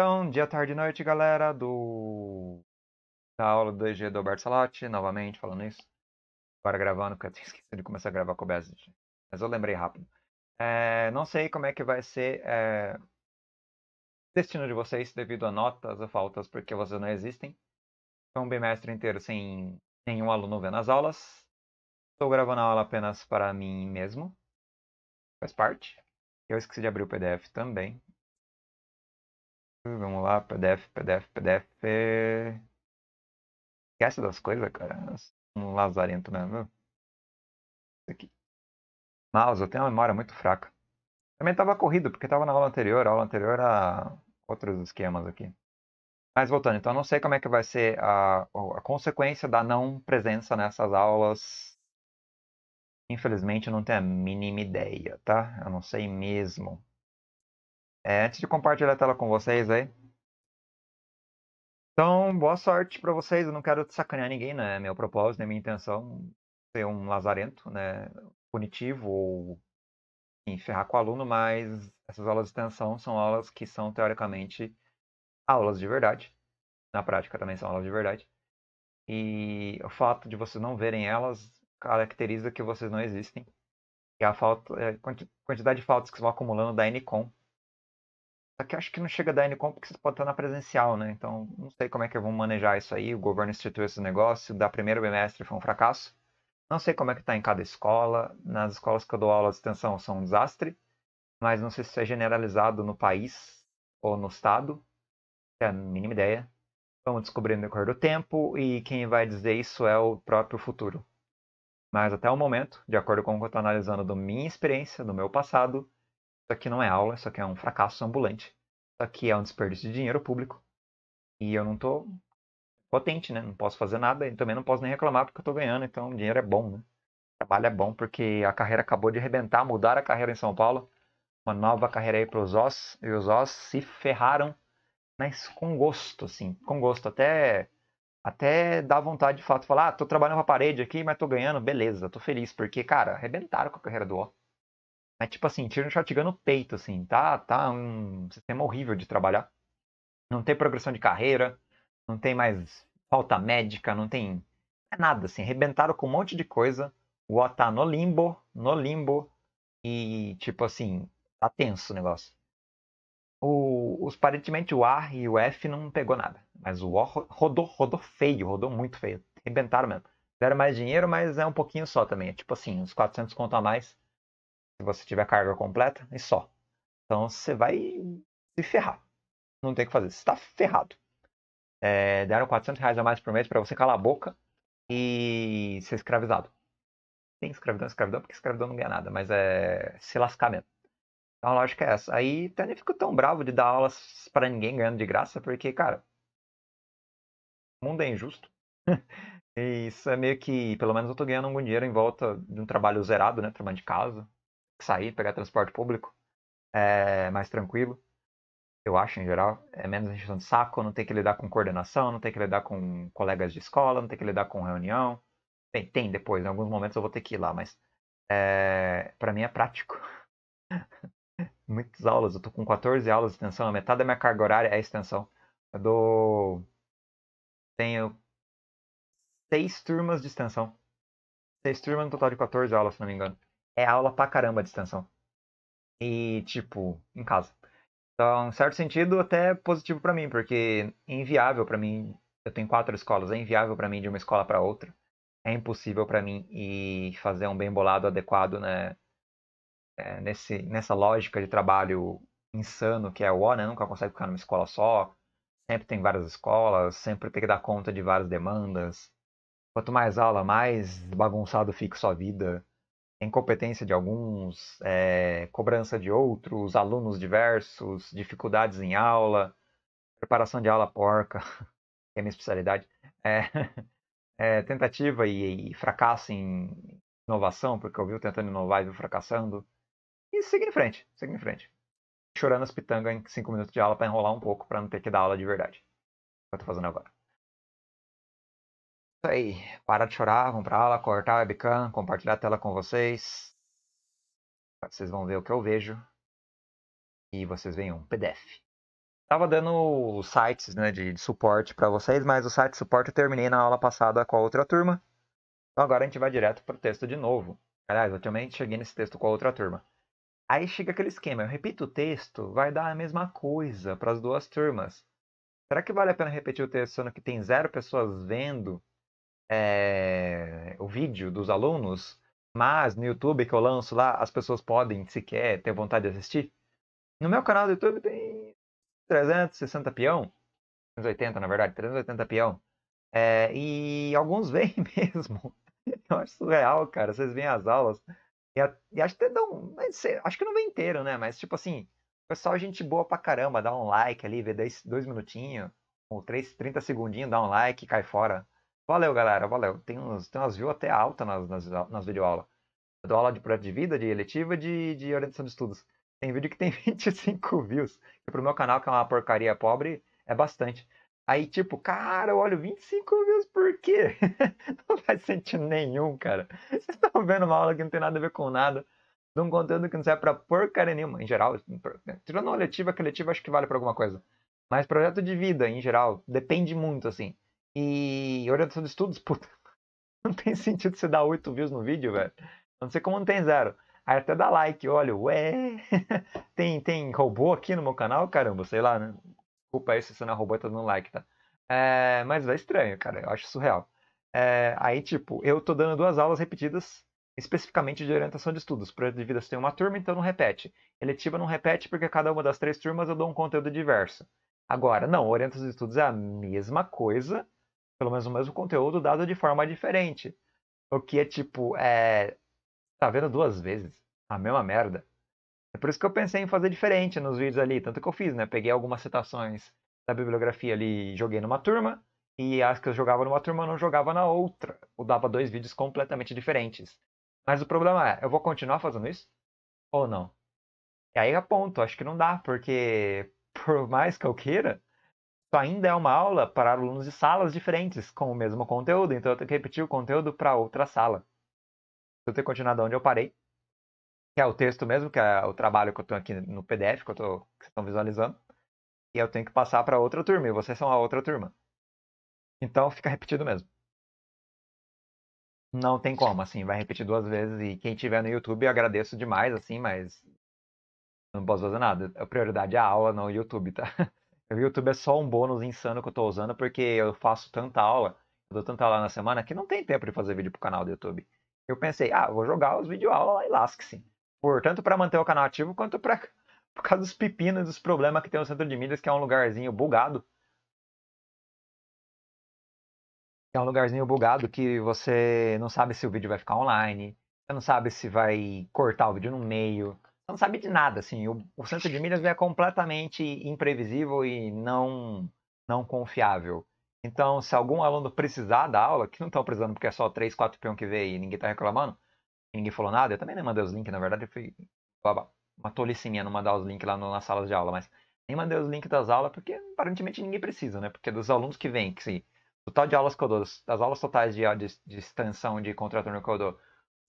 Então, dia, tarde e noite, galera, do da aula do EG do Alberto Salati, novamente falando isso. Agora gravando, porque eu tinha esquecido de começar a gravar com o Bezit. Mas eu lembrei rápido. É, não sei como é que vai ser é, eh, o destino de vocês devido a notas ou faltas, porque vocês não existem. Estou um bimestre inteiro sem nenhum aluno vendo as aulas. Estou gravando a aula apenas para mim mesmo. Faz parte. Eu esqueci de abrir o PDF também. Vamos lá, PDF, PDF, PDF. Esquece das coisas, cara. Um lazarento, mesmo Isso aqui. Mouse, eu tenho uma memória muito fraca. Também tava corrido, porque tava na aula anterior. A aula anterior era outros esquemas aqui. Mas voltando, então eu não sei como é que vai ser a, a consequência da não presença nessas aulas. Infelizmente eu não tenho a mínima ideia, tá? Eu não sei mesmo. É, antes de compartilhar a tela com vocês aí. Então, boa sorte para vocês. Eu não quero sacanear ninguém, né? É meu propósito, é minha intenção ser um lazarento, né? Punitivo ou enferrar com o aluno, mas essas aulas de extensão são aulas que são teoricamente aulas de verdade. Na prática também são aulas de verdade. E o fato de vocês não verem elas caracteriza que vocês não existem. E a falta, é, a quantidade de faltas que vocês vão acumulando da NCOM só que acho que não chega da NCOM porque você pode estar na presencial, né? Então, não sei como é que vão manejar isso aí. O governo instituiu esse negócio, da primeiro bimestre foi um fracasso. Não sei como é que está em cada escola. Nas escolas que eu dou aula, de extensão são um desastre. Mas não sei se é generalizado no país ou no estado. É a mínima ideia. Vamos descobrir no decorrer do tempo e quem vai dizer isso é o próprio futuro. Mas até o momento, de acordo com o que eu estou analisando da minha experiência, do meu passado, isso aqui não é aula, isso aqui é um fracasso ambulante. Isso aqui é um desperdício de dinheiro público. E eu não estou potente, né? Não posso fazer nada e também não posso nem reclamar porque eu estou ganhando, então o dinheiro é bom, né? O trabalho é bom porque a carreira acabou de arrebentar, mudar a carreira em São Paulo. Uma nova carreira aí para os Os, e os Os se ferraram, mas com gosto, assim, com gosto. Até até dá vontade de fato falar, ah, estou trabalhando pra parede aqui, mas estou ganhando, beleza, Estou feliz, porque, cara, arrebentaram com a carreira do O. Mas, tipo assim, tira um shotgun no peito, assim. Tá, tá um sistema horrível de trabalhar. Não tem progressão de carreira, não tem mais falta médica, não tem é nada, assim. Arrebentaram com um monte de coisa. O O tá no limbo, no limbo. E, tipo assim, tá tenso o negócio. O, os, aparentemente o A e o F não pegou nada. Mas o O rodou, rodou feio, rodou muito feio. Arrebentaram mesmo. Deram mais dinheiro, mas é um pouquinho só também. É tipo assim, uns 400 conto a mais se você tiver carga completa, e só. Então você vai se ferrar. Não tem o que fazer, você está ferrado. É, deram 400 reais a mais por mês para você calar a boca e ser escravizado. Tem escravidão, escravidão, porque escravidão não ganha nada, mas é se lascar mesmo. Então a lógica é essa. Aí até nem fico tão bravo de dar aulas para ninguém ganhando de graça, porque, cara, o mundo é injusto. e isso é meio que, pelo menos eu tô ganhando algum dinheiro em volta de um trabalho zerado, né? Trabalho de casa sair, pegar transporte público. É mais tranquilo, eu acho, em geral. É menos encheção de saco, não tem que lidar com coordenação, não tem que lidar com colegas de escola, não tem que lidar com reunião. Bem, tem depois, em alguns momentos eu vou ter que ir lá, mas é, para mim é prático. Muitas aulas, eu tô com 14 aulas de extensão, a metade da minha carga horária é extensão. Eu dou. Tenho seis turmas de extensão. Seis turmas no total de 14 aulas, se não me engano é aula pra caramba a extensão. E, tipo, em casa. Então, em certo sentido, até positivo para mim, porque é inviável para mim. Eu tenho quatro escolas, é inviável para mim de uma escola para outra. É impossível para mim e fazer um bem bolado adequado né, é, nesse, nessa lógica de trabalho insano que é o O, né? Nunca consegue ficar numa escola só. Sempre tem várias escolas, sempre tem que dar conta de várias demandas. Quanto mais aula, mais bagunçado fica sua vida incompetência de alguns, é, cobrança de outros, alunos diversos, dificuldades em aula, preparação de aula porca, que é minha especialidade, é, é, tentativa e, e, fracasso em inovação, porque eu vi tentando inovar e viu fracassando, e siga em frente, siga em frente. Chorando as pitangas em 5 minutos de aula para enrolar um pouco, para não ter que dar aula de verdade. É o que eu tô fazendo agora. Isso aí. Parar de chorar, vão pra aula, cortar a webcam, compartilhar a tela com vocês. Vocês vão ver o que eu vejo. E vocês veem um PDF. Tava dando sites né, de, de suporte para vocês, mas o site de suporte eu terminei na aula passada com a outra turma. Então agora a gente vai direto pro texto de novo. Aliás, eu também cheguei nesse texto com a outra turma. Aí chega aquele esquema, eu repito o texto, vai dar a mesma coisa para as duas turmas. Será que vale a pena repetir o texto sendo que tem zero pessoas vendo é, o vídeo dos alunos, mas no YouTube que eu lanço lá, as pessoas podem sequer ter vontade de assistir. No meu canal do YouTube tem 360 peão, 380 na verdade, 380 peão. É, e alguns vêm mesmo. Eu acho surreal, cara. Vocês veem as aulas. E, e acho que até dão. Acho que não vem inteiro, né? Mas tipo assim, pessoal, gente boa pra caramba, dá um like ali, vê dois, dois minutinhos, ou três, 30 segundinhos, dá um like, cai fora. Valeu, galera, valeu. Tem, uns, tem umas views até alta nas, nas, nas videoaulas. Eu dou aula de projeto de vida, de eletiva de, de orientação de estudos. Tem vídeo que tem 25 views. Que pro meu canal, que é uma porcaria pobre, é bastante. Aí, tipo, cara, eu olho 25 views por quê? não faz sentido nenhum, cara. Vocês estão vendo uma aula que não tem nada a ver com nada. De um conteúdo que não serve pra porcaria nenhuma. Em geral, tirando a letiva, que letiva acho que vale pra alguma coisa. Mas projeto de vida, em geral, depende muito, assim. E orientação de estudos, puta, não tem sentido você dar 8 views no vídeo, velho. Não sei como não tem zero. Aí até dá like, olha, ué, tem, tem robô aqui no meu canal? Caramba, sei lá, né? Desculpa aí se você não é robô e tá dando like, tá? É, mas é estranho, cara, eu acho surreal. É, aí, tipo, eu tô dando duas aulas repetidas especificamente de orientação de estudos. Projeto de vida você tem uma turma, então não repete. Eletiva não repete porque cada uma das três turmas eu dou um conteúdo diverso. Agora, não, orientação de estudos é a mesma coisa, pelo menos o mesmo conteúdo dado de forma diferente. O que é tipo, é. Tá vendo duas vezes. A mesma merda. É por isso que eu pensei em fazer diferente nos vídeos ali. Tanto que eu fiz, né? Peguei algumas citações da bibliografia ali e joguei numa turma. E as que eu jogava numa turma eu não jogava na outra. Ou dava dois vídeos completamente diferentes. Mas o problema é, eu vou continuar fazendo isso? Ou não? E aí aponto, acho que não dá, porque por mais que eu queira, isso ainda é uma aula para alunos de salas diferentes com o mesmo conteúdo, então eu tenho que repetir o conteúdo para outra sala. Eu tenho continuado onde eu parei, que é o texto mesmo, que é o trabalho que eu estou aqui no PDF, que, eu tô, que vocês estão visualizando. E eu tenho que passar para outra turma, e vocês são a outra turma. Então fica repetido mesmo. Não tem como, assim, vai repetir duas vezes. E quem tiver no YouTube, eu agradeço demais, assim, mas não posso fazer nada. A prioridade é a aula, não o YouTube, tá? O YouTube é só um bônus insano que eu tô usando, porque eu faço tanta aula, eu dou tanta aula na semana, que não tem tempo de fazer vídeo pro canal do YouTube. Eu pensei, ah, vou jogar os vídeo-aula lá e lasque-se. tanto para manter o canal ativo, quanto pra, por causa dos pepinos, dos problemas que tem no centro de mídias, que é um lugarzinho bugado. É um lugarzinho bugado que você não sabe se o vídeo vai ficar online, você não sabe se vai cortar o vídeo no meio, não sabe de nada, assim. O, o Santos de Milhas é completamente imprevisível e não, não confiável. Então, se algum aluno precisar da aula, que não estão precisando porque é só 3, 4 peões que vê e ninguém está reclamando, ninguém falou nada, eu também nem mandei os links, na verdade, foi uma tolice minha não mandar os links lá no, nas salas de aula, mas nem mandei os links das aulas porque aparentemente ninguém precisa, né? Porque dos alunos que vêm, que se, total de aulas que eu dou, das aulas totais de, de, de extensão de contraturno que eu dou,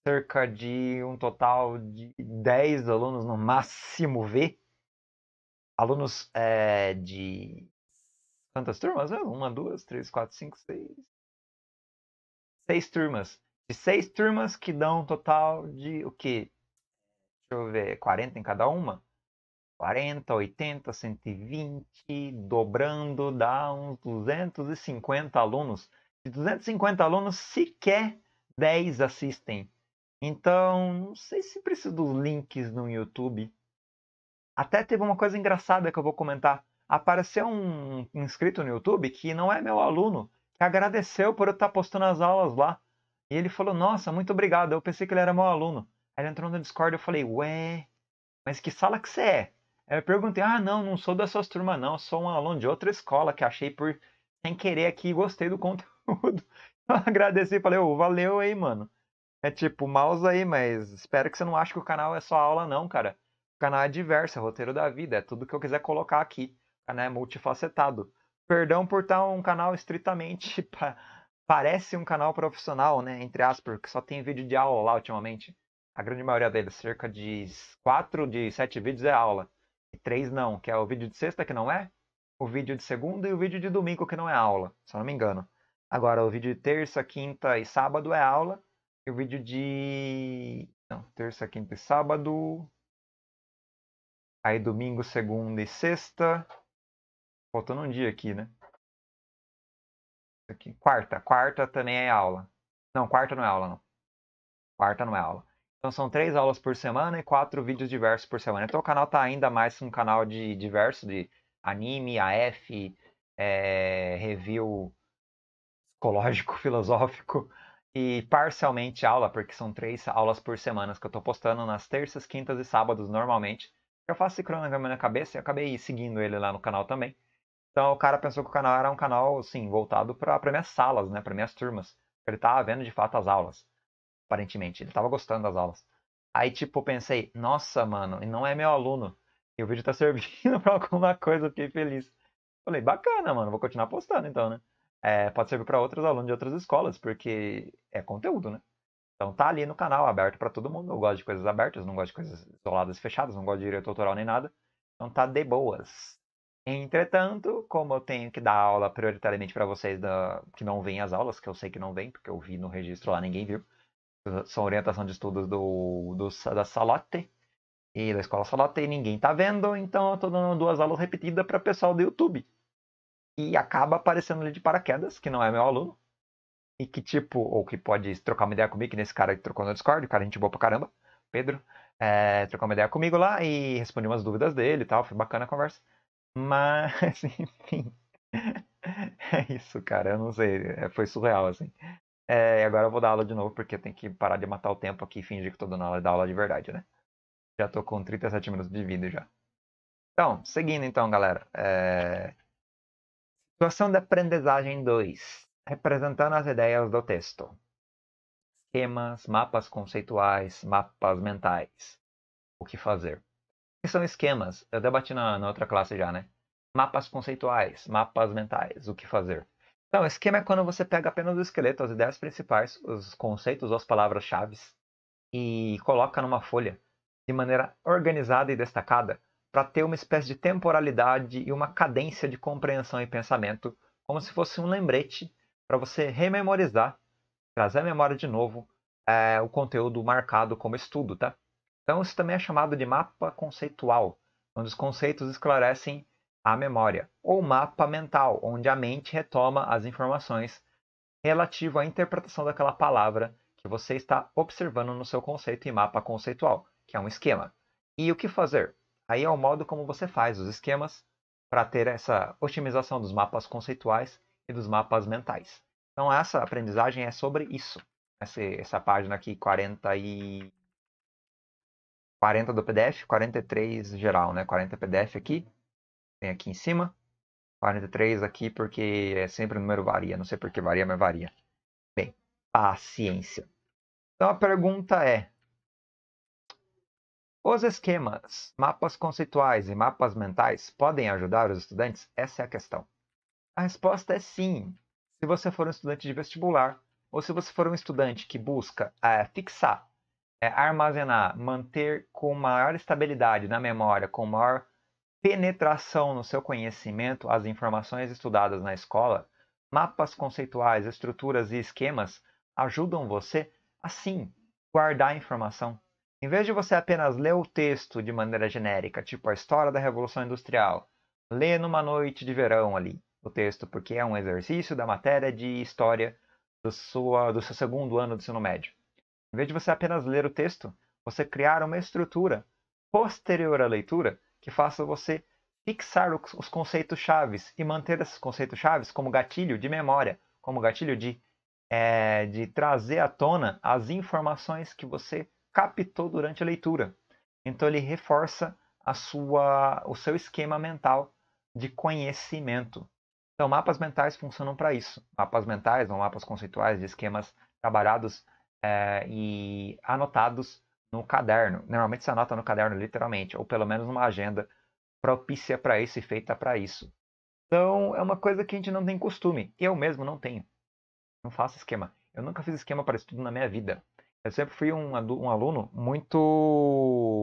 cerca de um total de 10 alunos no máximo V. Alunos é, de quantas turmas mesmo? Né? Uma, duas, três, quatro, cinco, seis. Seis turmas. De seis turmas que dão um total de o quê? Deixa eu ver, 40 em cada uma? 40, 80, 120, dobrando, dá uns 250 alunos. De 250 alunos, sequer 10 assistem então, não sei se preciso dos links no YouTube. Até teve uma coisa engraçada que eu vou comentar. Apareceu um inscrito no YouTube que não é meu aluno, que agradeceu por eu estar postando as aulas lá. E ele falou: Nossa, muito obrigado. Eu pensei que ele era meu aluno. Aí ele entrou no Discord e eu falei: Ué, mas que sala que você é? Aí eu perguntei: Ah, não, não sou suas turmas, não. Sou um aluno de outra escola que achei por sem querer aqui e gostei do conteúdo. Eu agradeci e falei: oh, Valeu aí, mano. É tipo, mouse aí, mas espero que você não ache que o canal é só aula, não, cara. O canal é diverso, é roteiro da vida, é tudo que eu quiser colocar aqui. O canal é multifacetado. Perdão por estar um canal estritamente. Pa... Parece um canal profissional, né? Entre aspas, porque só tem vídeo de aula lá ultimamente. A grande maioria deles, cerca de 4 de 7 vídeos é aula. E 3 não, que é o vídeo de sexta que não é, o vídeo de segunda e o vídeo de domingo que não é aula, se eu não me engano. Agora, o vídeo de terça, quinta e sábado é aula o vídeo de não, terça, quinta e sábado. Aí domingo, segunda e sexta. Faltando um dia aqui, né? Aqui. Quarta. Quarta também é aula. Não, quarta não é aula, não. Quarta não é aula. Então são três aulas por semana e quatro vídeos diversos por semana. Então o canal tá ainda mais um canal de diverso, de anime, AF, é, eh, review psicológico, filosófico e parcialmente aula, porque são três aulas por semana que eu estou postando nas terças, quintas e sábados normalmente. Eu faço esse cronograma na cabeça e acabei seguindo ele lá no canal também. Então o cara pensou que o canal era um canal, assim, voltado para minhas salas, né, para minhas turmas. Ele estava vendo de fato as aulas, aparentemente. Ele estava gostando das aulas. Aí, tipo, pensei, nossa, mano, e não é meu aluno. E o vídeo tá servindo pra alguma coisa, fiquei feliz. Falei, bacana, mano, vou continuar postando então, né? é, pode servir para outros alunos de outras escolas, porque é conteúdo, né? Então tá ali no canal, aberto para todo mundo. Eu gosto de coisas abertas, não gosto de coisas isoladas e fechadas, não gosto de direito autoral nem nada. Então tá de boas. Entretanto, como eu tenho que dar aula prioritariamente para vocês da... que não vêm as aulas, que eu sei que não vem, porque eu vi no registro lá, ninguém viu. São orientação de estudos do, do da Salote e da Escola Salote, e ninguém tá vendo, então eu tô dando duas aulas repetidas para pessoal do YouTube e acaba aparecendo ali de paraquedas, que não é meu aluno, e que tipo, ou que pode trocar uma ideia comigo, que nesse cara que trocou no Discord, o cara é gente boa pra caramba, Pedro, é, trocou uma ideia comigo lá e respondi umas dúvidas dele e tal, foi bacana a conversa. Mas, enfim, é isso, cara, eu não sei, é, foi surreal, assim. É, agora eu vou dar aula de novo, porque eu tenho que parar de matar o tempo aqui e fingir que tô dando aula, aula de verdade, né? Já tô com 37 minutos de vida já. Então, seguindo então, galera. É... Situação de aprendizagem 2. Representando as ideias do texto. Esquemas, mapas conceituais, mapas mentais. O que fazer? O que são esquemas? Eu debati na, na outra classe já, né? Mapas conceituais, mapas mentais. O que fazer? Então, esquema é quando você pega apenas o esqueleto, as ideias principais, os conceitos ou as palavras-chave e coloca numa folha de maneira organizada e destacada para ter uma espécie de temporalidade e uma cadência de compreensão e pensamento, como se fosse um lembrete para você rememorizar, trazer à memória de novo é, o conteúdo marcado como estudo, tá? Então isso também é chamado de mapa conceitual, onde os conceitos esclarecem a memória, ou mapa mental, onde a mente retoma as informações relativo à interpretação daquela palavra que você está observando no seu conceito e mapa conceitual, que é um esquema. E o que fazer? Aí é o modo como você faz os esquemas para ter essa otimização dos mapas conceituais e dos mapas mentais. Então essa aprendizagem é sobre isso. Essa, essa página aqui, 40 e... 40 do PDF, 43 geral, né? 40 PDF aqui, tem aqui em cima. 43 aqui porque é sempre o número varia, não sei porque varia, mas varia. Bem, paciência. Então a pergunta é, os esquemas, mapas conceituais e mapas mentais podem ajudar os estudantes? Essa é a questão. A resposta é sim. Se você for um estudante de vestibular, ou se você for um estudante que busca é, fixar, é, armazenar, manter com maior estabilidade na memória, com maior penetração no seu conhecimento as informações estudadas na escola, mapas conceituais, estruturas e esquemas ajudam você a sim guardar a informação, em vez de você apenas ler o texto de maneira genérica, tipo a história da Revolução Industrial, lê numa noite de verão ali o texto, porque é um exercício da matéria de história do, sua, do seu segundo ano do ensino médio. Em vez de você apenas ler o texto, você criar uma estrutura posterior à leitura que faça você fixar os conceitos chaves e manter esses conceitos chaves como gatilho de memória, como gatilho de, é, de trazer à tona as informações que você captou durante a leitura. Então ele reforça a sua, o seu esquema mental de conhecimento. Então mapas mentais funcionam para isso. Mapas mentais ou mapas conceituais de esquemas trabalhados é, e anotados no caderno. Normalmente se anota no caderno literalmente, ou pelo menos uma agenda propícia para isso e feita para isso. Então é uma coisa que a gente não tem costume. Eu mesmo não tenho. Não faço esquema. Eu nunca fiz esquema para estudo na minha vida. Eu sempre fui um, um aluno muito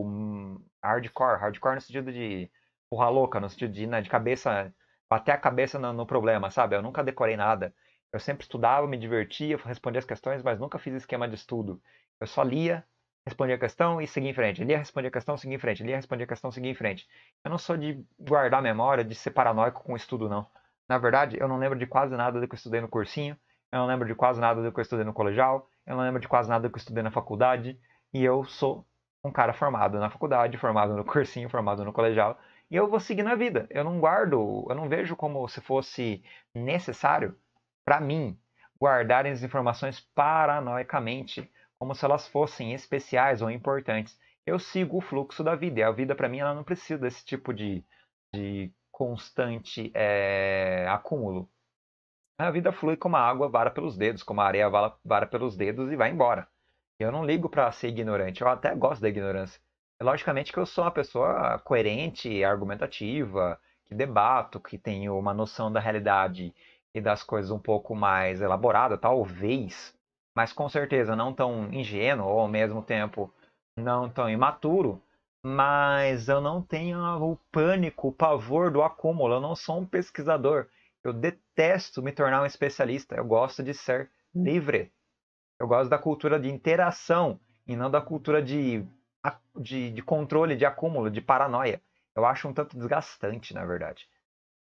hum, hardcore, hardcore no sentido de porra louca, no sentido de né, de cabeça, bater a cabeça no, no, problema, sabe? Eu nunca decorei nada. Eu sempre estudava, me divertia, respondia as questões, mas nunca fiz esquema de estudo. Eu só lia, respondia a questão e seguia em frente. Lia, respondia a questão, seguia em frente. Lia, respondia a questão, seguia em frente. Eu não sou de guardar memória, de ser paranoico com o estudo, não. Na verdade, eu não lembro de quase nada do que eu estudei no cursinho. Eu não lembro de quase nada do que eu estudei no colegial eu não lembro de quase nada que eu estudei na faculdade, e eu sou um cara formado na faculdade, formado no cursinho, formado no colegial, e eu vou seguir na vida. Eu não guardo, eu não vejo como se fosse necessário para mim guardar as informações paranoicamente, como se elas fossem especiais ou importantes. Eu sigo o fluxo da vida, e a vida para mim ela não precisa desse tipo de, de constante é, acúmulo. A vida flui como a água vara pelos dedos, como a areia vara pelos dedos e vai embora. Eu não ligo para ser ignorante, eu até gosto da ignorância. Logicamente que eu sou uma pessoa coerente, argumentativa, que debato, que tenho uma noção da realidade e das coisas um pouco mais elaborada, talvez, mas com certeza não tão ingênuo ou ao mesmo tempo não tão imaturo. Mas eu não tenho o pânico, o pavor do acúmulo. Eu não sou um pesquisador. Eu detesto detesto me tornar um especialista. Eu gosto de ser livre. Eu gosto da cultura de interação e não da cultura de, de, de controle, de acúmulo, de paranoia. Eu acho um tanto desgastante, na verdade.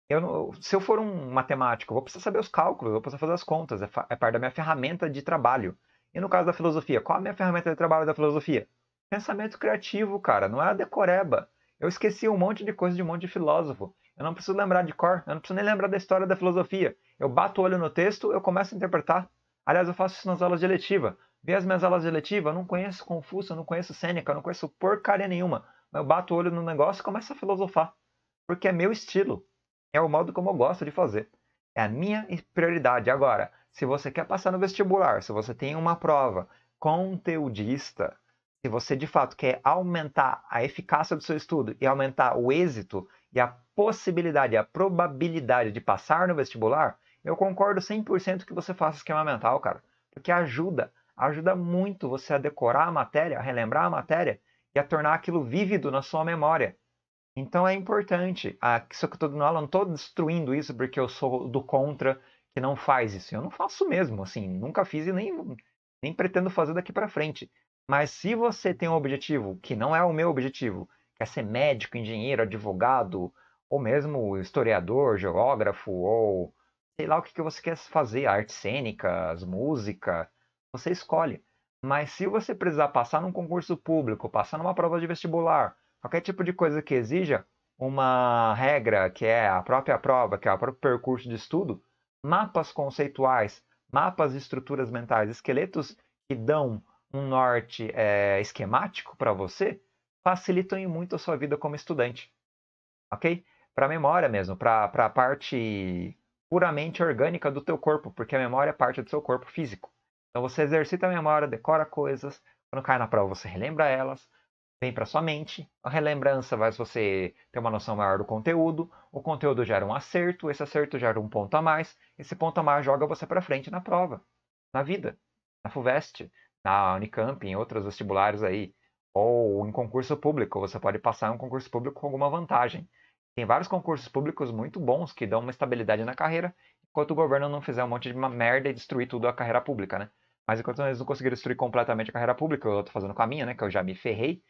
Eu se eu for um matemático, eu vou precisar saber os cálculos, eu vou precisar fazer as contas, é, é parte da minha ferramenta de trabalho. E no caso da filosofia, qual a minha ferramenta de trabalho da filosofia? Pensamento criativo, cara, não é a decoreba. Eu esqueci um monte de coisa de um monte de filósofo. Eu não preciso lembrar de cor, eu não preciso nem lembrar da história da filosofia. Eu bato o olho no texto, eu começo a interpretar. Aliás, eu faço isso nas aulas de eletiva. Vê as minhas aulas de eletiva, eu não conheço Confúcio, eu não conheço Sêneca, eu não conheço porcaria nenhuma. Mas eu bato o olho no negócio e começo a filosofar. Porque é meu estilo. É o modo como eu gosto de fazer. É a minha prioridade. Agora, se você quer passar no vestibular, se você tem uma prova conteudista, se você de fato quer aumentar a eficácia do seu estudo e aumentar o êxito e a possibilidade, a probabilidade de passar no vestibular, eu concordo 100% que você faça esquema mental, cara. Porque ajuda, ajuda muito você a decorar a matéria, a relembrar a matéria e a tornar aquilo vívido na sua memória. Então é importante. Ah, isso que eu estou dando aula, não estou destruindo isso porque eu sou do contra que não faz isso. Eu não faço mesmo, assim, nunca fiz e nem, nem pretendo fazer daqui para frente. Mas se você tem um objetivo que não é o meu objetivo, quer é ser médico, engenheiro, advogado, ou mesmo historiador, geógrafo, ou sei lá o que, que você quer fazer, artes cênicas, música, você escolhe. Mas se você precisar passar num concurso público, passar numa prova de vestibular, qualquer tipo de coisa que exija uma regra, que é a própria prova, que é o próprio percurso de estudo, mapas conceituais, mapas de estruturas mentais, esqueletos que dão um norte é, esquemático para você, facilitam muito a sua vida como estudante. Ok? para a memória mesmo, para a parte puramente orgânica do teu corpo, porque a memória é parte do seu corpo físico. Então você exercita a memória, decora coisas, quando cai na prova você relembra elas, vem para sua mente, a relembrança faz você ter uma noção maior do conteúdo, o conteúdo gera um acerto, esse acerto gera um ponto a mais, esse ponto a mais joga você para frente na prova, na vida, na FUVEST, na Unicamp, em outros vestibulares aí, ou em concurso público, você pode passar em um concurso público com alguma vantagem. Tem vários concursos públicos muito bons que dão uma estabilidade na carreira, enquanto o governo não fizer um monte de uma merda e destruir tudo a carreira pública, né? Mas enquanto eles não conseguirem destruir completamente a carreira pública, eu tô fazendo com a minha, né? Que eu já me ferrei.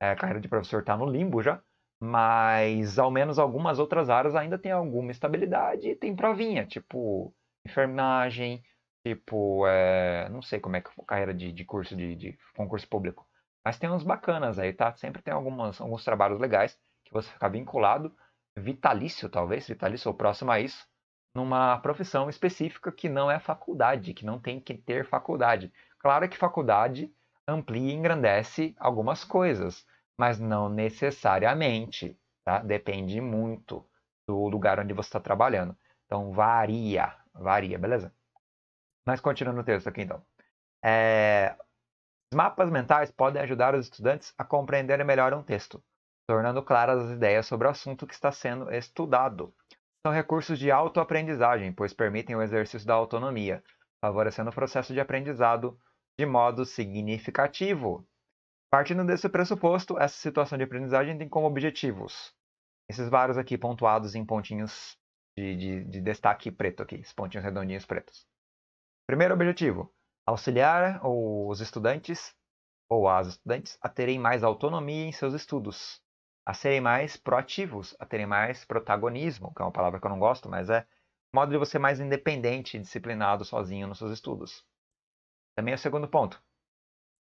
É, a carreira de professor tá no limbo já. Mas ao menos algumas outras áreas ainda tem alguma estabilidade e tem provinha, tipo enfermagem, tipo, é, não sei como é que é a carreira de, de curso de, de, concurso público. Mas tem uns bacanas aí, tá? Sempre tem algumas, alguns trabalhos legais que você fica vinculado, vitalício, talvez, vitalício ou próximo a isso, numa profissão específica que não é faculdade, que não tem que ter faculdade. Claro que faculdade amplia e engrandece algumas coisas, mas não necessariamente, tá? Depende muito do lugar onde você está trabalhando. Então varia, varia, beleza? Mas continuando o texto aqui então. É... mapas mentais podem ajudar os estudantes a compreenderem melhor um texto tornando claras as ideias sobre o assunto que está sendo estudado. São recursos de autoaprendizagem, pois permitem o exercício da autonomia, favorecendo o processo de aprendizado de modo significativo. Partindo desse pressuposto, essa situação de aprendizagem tem como objetivos esses vários aqui pontuados em pontinhos de, de, de destaque preto aqui, esses pontinhos redondinhos pretos. Primeiro objetivo, auxiliar os estudantes ou as estudantes a terem mais autonomia em seus estudos, a serem mais proativos, a terem mais protagonismo, que é uma palavra que eu não gosto, mas é modo de você mais independente e disciplinado sozinho nos seus estudos. Também é o segundo ponto.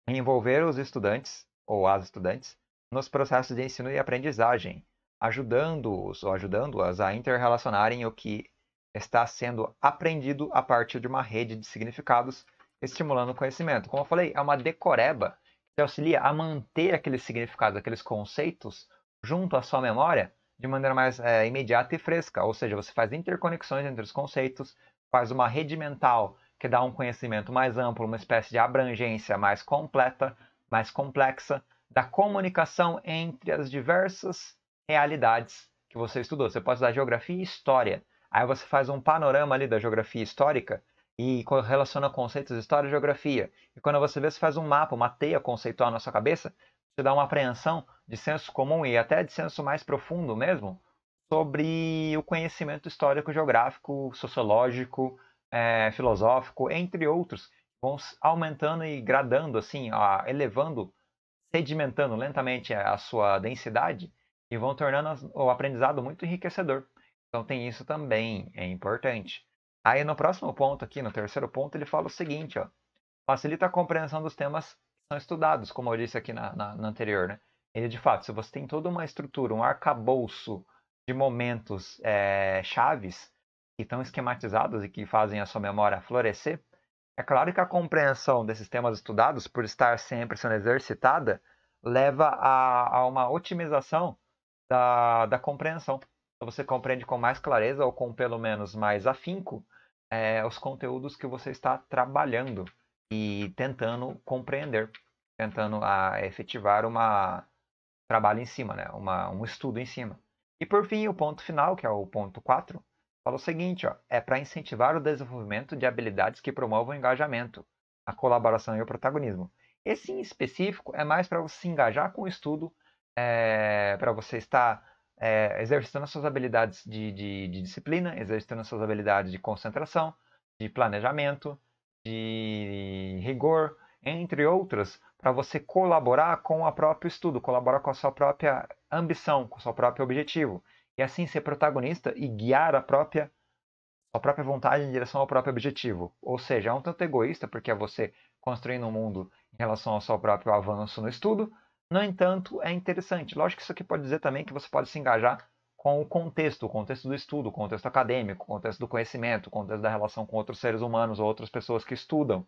Envolver os estudantes ou as estudantes nos processos de ensino e aprendizagem, ajudando-os ou ajudando-as a interrelacionarem o que está sendo aprendido a partir de uma rede de significados, estimulando o conhecimento. Como eu falei, é uma decoreba que auxilia a manter aqueles significados, aqueles conceitos junto à sua memória de maneira mais é, imediata e fresca. Ou seja, você faz interconexões entre os conceitos, faz uma rede mental que dá um conhecimento mais amplo, uma espécie de abrangência mais completa, mais complexa da comunicação entre as diversas realidades que você estudou. Você pode usar geografia e história. Aí você faz um panorama ali da geografia histórica e relaciona conceitos de história e geografia. E quando você vê, você faz um mapa, uma teia conceitual na sua cabeça, você dá uma apreensão de senso comum e até de senso mais profundo mesmo, sobre o conhecimento histórico, geográfico, sociológico, é, filosófico, entre outros, vão aumentando e gradando, assim, ó, elevando, sedimentando lentamente a sua densidade e vão tornando o aprendizado muito enriquecedor. Então tem isso também, é importante. Aí no próximo ponto aqui, no terceiro ponto, ele fala o seguinte, ó, facilita a compreensão dos temas que são estudados, como eu disse aqui na, na, na anterior, né? ele de fato, se você tem toda uma estrutura, um arcabouço de momentos é, chaves que estão esquematizados e que fazem a sua memória florescer, é claro que a compreensão desses temas estudados, por estar sempre sendo exercitada, leva a, a uma otimização da, da compreensão. Então você compreende com mais clareza ou com pelo menos mais afinco é, os conteúdos que você está trabalhando e tentando compreender, tentando a, ah, efetivar uma, trabalho em cima, né? Uma, um estudo em cima. E por fim, o ponto final, que é o ponto 4, fala o seguinte: ó, é para incentivar o desenvolvimento de habilidades que promovam o engajamento, a colaboração e o protagonismo. Esse em específico é mais para você se engajar com o estudo, é, para você estar é, exercitando suas habilidades de, de, de, disciplina, exercitando suas habilidades de concentração, de planejamento, de rigor, entre outras, para você colaborar com o próprio estudo, colaborar com a sua própria ambição, com o seu próprio objetivo. E assim ser protagonista e guiar a própria a própria vontade em direção ao próprio objetivo. Ou seja, é um tanto egoísta, porque é você construindo um mundo em relação ao seu próprio avanço no estudo. No entanto, é interessante. Lógico que isso aqui pode dizer também que você pode se engajar com o contexto, o contexto do estudo, o contexto acadêmico, o contexto do conhecimento, o contexto da relação com outros seres humanos ou outras pessoas que estudam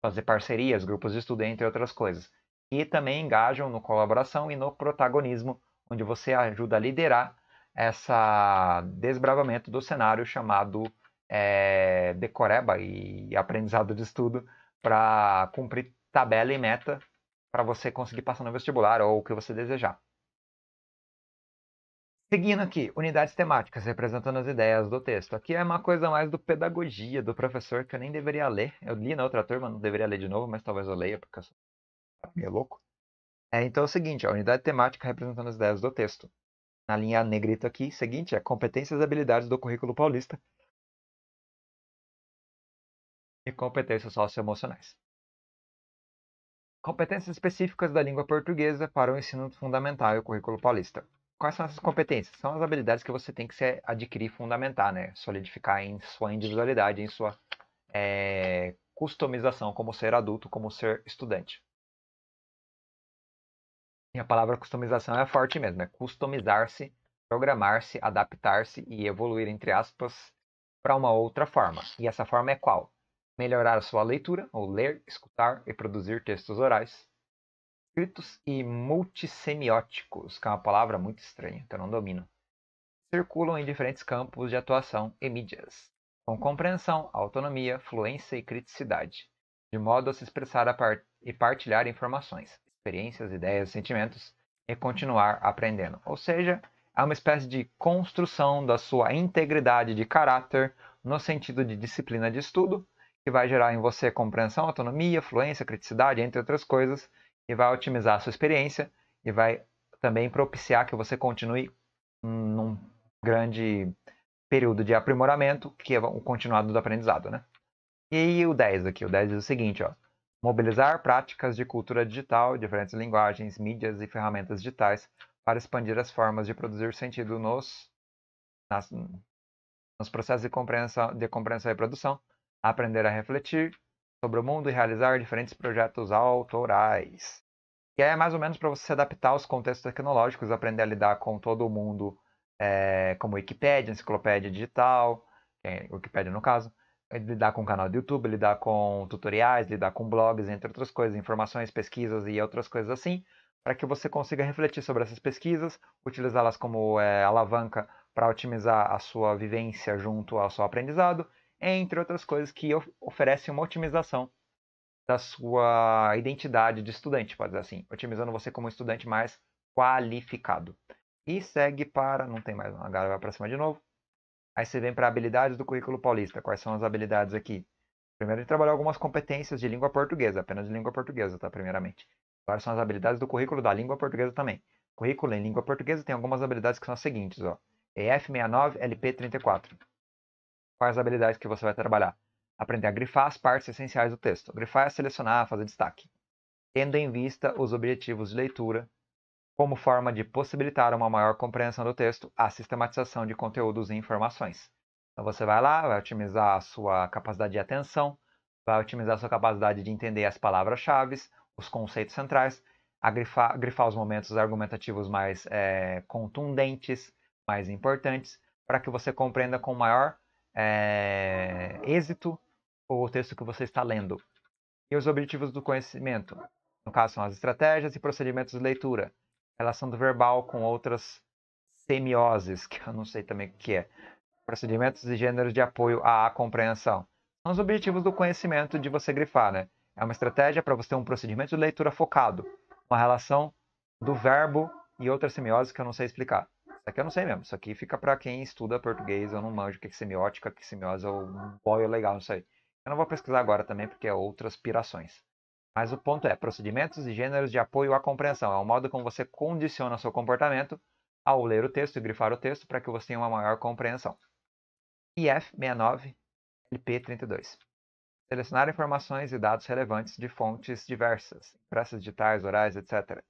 fazer parcerias, grupos de estudo, entre outras coisas. E também engajam no colaboração e no protagonismo, onde você ajuda a liderar esse desbravamento do cenário chamado é, decoreba e aprendizado de estudo para cumprir tabela e meta para você conseguir passar no vestibular ou o que você desejar. Seguindo aqui, unidades temáticas representando as ideias do texto. Aqui é uma coisa mais do pedagogia do professor que eu nem deveria ler. Eu li na outra turma, não deveria ler de novo, mas talvez eu leia porque eu sou meio louco. É, então é o seguinte, a unidade temática representando as ideias do texto. Na linha negrito aqui, seguinte, é competências e habilidades do currículo paulista e competências socioemocionais. Competências específicas da língua portuguesa para o ensino fundamental e o currículo paulista quais são essas competências? São as habilidades que você tem que se adquirir, fundamentar, né? Solidificar em sua individualidade, em sua é, customização como ser adulto, como ser estudante. E a palavra customização é forte mesmo, é customizar-se, programar-se, adaptar-se e evoluir, entre aspas, para uma outra forma. E essa forma é qual? Melhorar a sua leitura, ou ler, escutar e produzir textos orais, Escritos e multissemióticos, que é uma palavra muito estranha, que eu não domino, circulam em diferentes campos de atuação e mídias, com compreensão, autonomia, fluência e criticidade, de modo a se expressar a par e partilhar informações, experiências, ideias, sentimentos e continuar aprendendo. Ou seja, é uma espécie de construção da sua integridade de caráter no sentido de disciplina de estudo, que vai gerar em você compreensão, autonomia, fluência, criticidade, entre outras coisas, e vai otimizar a sua experiência e vai também propiciar que você continue num grande período de aprimoramento, que é o continuado do aprendizado, né? E o 10 aqui, o 10 diz o seguinte, ó. Mobilizar práticas de cultura digital, diferentes linguagens, mídias e ferramentas digitais para expandir as formas de produzir sentido nos, nas, nos processos de compreensão, de compreensão e produção, aprender a refletir, sobre o mundo e realizar diferentes projetos autorais. E aí é mais ou menos para você se adaptar aos contextos tecnológicos, aprender a lidar com todo o mundo, é, como Wikipedia, enciclopédia digital, é, Wikipedia no caso, é, lidar com canal do YouTube, lidar com tutoriais, lidar com blogs, entre outras coisas, informações, pesquisas e outras coisas assim, para que você consiga refletir sobre essas pesquisas, utilizá-las como é, alavanca para otimizar a sua vivência junto ao seu aprendizado entre outras coisas que oferecem uma otimização da sua identidade de estudante, pode dizer assim, otimizando você como estudante mais qualificado. E segue para, não tem mais, agora vai para cima de novo. Aí você vem para habilidades do currículo paulista. Quais são as habilidades aqui? Primeiro, ele trabalhou algumas competências de língua portuguesa, apenas de língua portuguesa, tá? Primeiramente. Quais são as habilidades do currículo da língua portuguesa também. Currículo em língua portuguesa tem algumas habilidades que são as seguintes, ó. EF69 LP34. Quais habilidades que você vai trabalhar? Aprender a grifar as partes essenciais do texto. Grifar é selecionar, fazer destaque. Tendo em vista os objetivos de leitura, como forma de possibilitar uma maior compreensão do texto, a sistematização de conteúdos e informações. Então você vai lá, vai otimizar a sua capacidade de atenção, vai otimizar a sua capacidade de entender as palavras-chave, os conceitos centrais, grifar, grifar, os momentos argumentativos mais é, contundentes, mais importantes, para que você compreenda com maior é, êxito ou o texto que você está lendo. E os objetivos do conhecimento, no caso, são as estratégias e procedimentos de leitura, relação do verbal com outras semioses, que eu não sei também o que é, procedimentos e gêneros de apoio à compreensão. São os objetivos do conhecimento de você grifar, né? É uma estratégia para você ter um procedimento de leitura focado, uma relação do verbo e outras semioses que eu não sei explicar aqui é eu não sei mesmo. Isso aqui fica para quem estuda português. Eu não manjo o que é semiótica, que semiose ou é boio legal, não sei. Eu não vou pesquisar agora também, porque é outras pirações. Mas o ponto é, procedimentos e gêneros de apoio à compreensão. É o modo como você condiciona seu comportamento ao ler o texto e grifar o texto para que você tenha uma maior compreensão. IF69 LP32. Selecionar informações e dados relevantes de fontes diversas, impressas digitais, orais, etc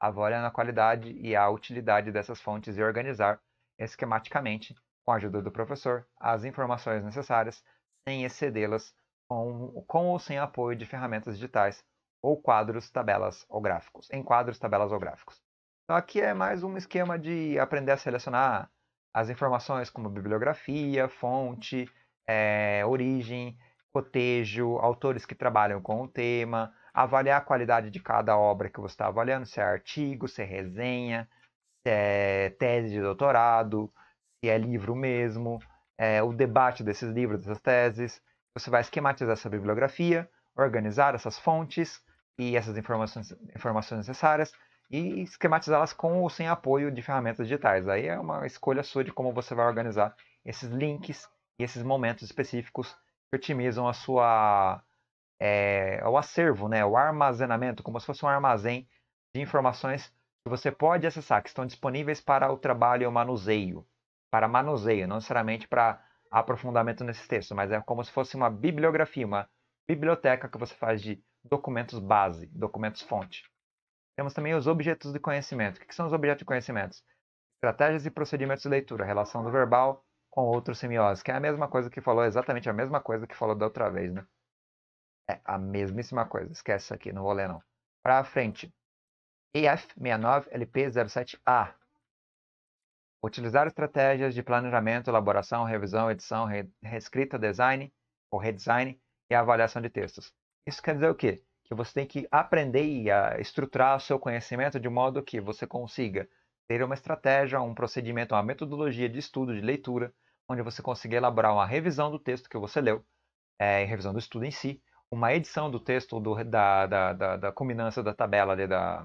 avalia a qualidade e a utilidade dessas fontes e organizar esquematicamente, com a ajuda do professor, as informações necessárias, sem excedê-las com, com ou sem apoio de ferramentas digitais ou quadros, tabelas ou gráficos. Em quadros, tabelas ou gráficos. Então aqui é mais um esquema de aprender a selecionar as informações como bibliografia, fonte, é, origem, cotejo, autores que trabalham com o tema, avaliar a qualidade de cada obra que você está avaliando, se é artigo, se é resenha, se é tese de doutorado, se é livro mesmo, é, o debate desses livros, dessas teses. Você vai esquematizar essa bibliografia, organizar essas fontes e essas informações, informações necessárias e esquematizá-las com ou sem apoio de ferramentas digitais. Aí é uma escolha sua de como você vai organizar esses links e esses momentos específicos que otimizam a sua é, eh, o acervo, né, o armazenamento, como se fosse um armazém de informações que você pode acessar, que estão disponíveis para o trabalho e o manuseio. Para manuseio, não necessariamente para aprofundamento nesses textos, mas é como se fosse uma bibliografia, uma biblioteca que você faz de documentos base, documentos fonte. Temos também os objetos de conhecimento. O que são os objetos de conhecimento? Estratégias e procedimentos de leitura, relação do verbal com outro semióticos. que é a mesma coisa que falou, exatamente a mesma coisa que falou da outra vez, né? É a mesmíssima coisa. Esquece isso aqui, não vou ler não. Para frente. EF69LP07A. Utilizar estratégias de planejamento, elaboração, revisão, edição, reescrita, design ou redesign e avaliação de textos. Isso quer dizer o quê? Que você tem que aprender a ah, estruturar o seu conhecimento de modo que você consiga ter uma estratégia, um procedimento, uma metodologia de estudo, de leitura, onde você consiga elaborar uma revisão do texto que você leu, é, revisão do estudo em si, uma edição do texto do, da, da, da, da culminância da tabela ali da,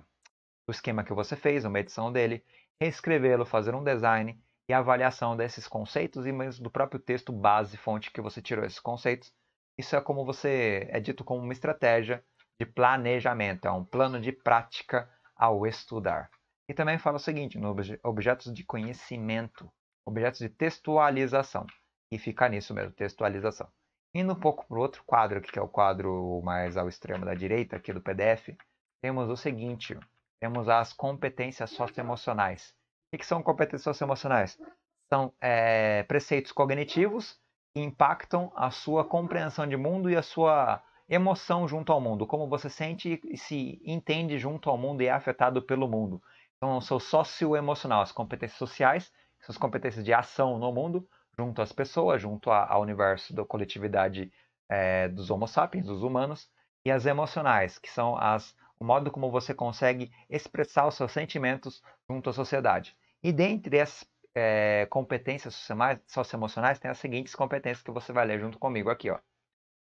do esquema que você fez, uma edição dele, reescrevê-lo, fazer um design e avaliação desses conceitos e mesmo do próprio texto base fonte que você tirou esses conceitos. Isso é como você é dito como uma estratégia de planejamento, é um plano de prática ao estudar. E também fala o seguinte, no obje, objetos de conhecimento, objetos de textualização. E fica nisso mesmo, textualização. Indo um pouco para o outro quadro, que é o quadro mais ao extremo da direita aqui do PDF, temos o seguinte: temos as competências socioemocionais. O que são competências socioemocionais? São é, preceitos cognitivos que impactam a sua compreensão de mundo e a sua emoção junto ao mundo, como você sente e se entende junto ao mundo e é afetado pelo mundo. Então, são socioemocional, as competências sociais, suas competências de ação no mundo, junto às pessoas, junto ao universo da coletividade é, dos Homo sapiens, dos humanos, e as emocionais, que são as, o modo como você consegue expressar os seus sentimentos junto à sociedade. E dentre essas é, eh, competências socioemocionais, tem as seguintes competências que você vai ler junto comigo aqui: ó.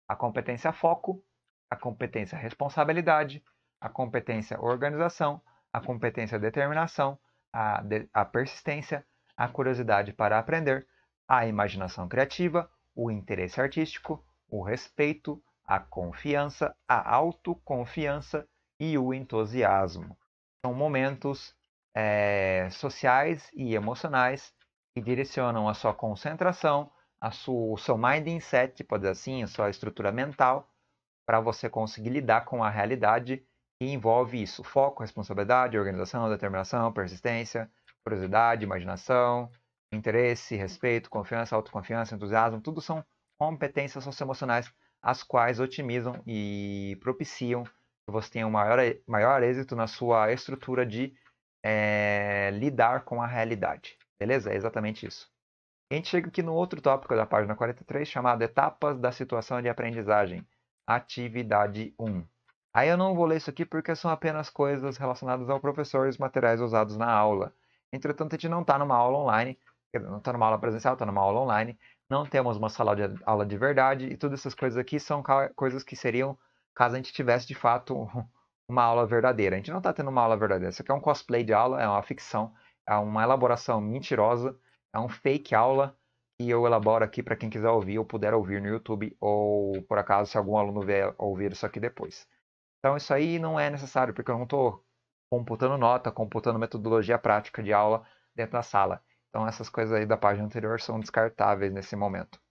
a competência foco, a competência responsabilidade, a competência organização, a competência determinação, a, de, a persistência, a curiosidade para aprender a imaginação criativa, o interesse artístico, o respeito, a confiança, a autoconfiança e o entusiasmo. São momentos é, sociais e emocionais que direcionam a sua concentração, a sua, o seu mindset, pode dizer assim, a sua estrutura mental, para você conseguir lidar com a realidade que envolve isso: foco, responsabilidade, organização, determinação, persistência, curiosidade, imaginação, interesse, respeito, confiança, autoconfiança, entusiasmo, tudo são competências socioemocionais as quais otimizam e propiciam que você tenha um maior, maior êxito na sua estrutura de é, lidar com a realidade. Beleza? É exatamente isso. A gente chega aqui no outro tópico da página 43, chamado Etapas da Situação de Aprendizagem, Atividade 1. Aí eu não vou ler isso aqui porque são apenas coisas relacionadas ao professor e os materiais usados na aula. Entretanto, a gente não está numa aula online, não está numa aula presencial, está numa aula online, não temos uma sala de aula de verdade, e todas essas coisas aqui são coisas que seriam caso a gente tivesse de fato uma aula verdadeira. A gente não está tendo uma aula verdadeira, isso aqui é um cosplay de aula, é uma ficção, é uma elaboração mentirosa, é um fake aula que eu elaboro aqui para quem quiser ouvir ou puder ouvir no YouTube, ou por acaso se algum aluno vier ouvir isso aqui depois. Então isso aí não é necessário, porque eu não estou computando nota, computando metodologia prática de aula dentro da sala. Então essas coisas aí da página anterior são descartáveis nesse momento.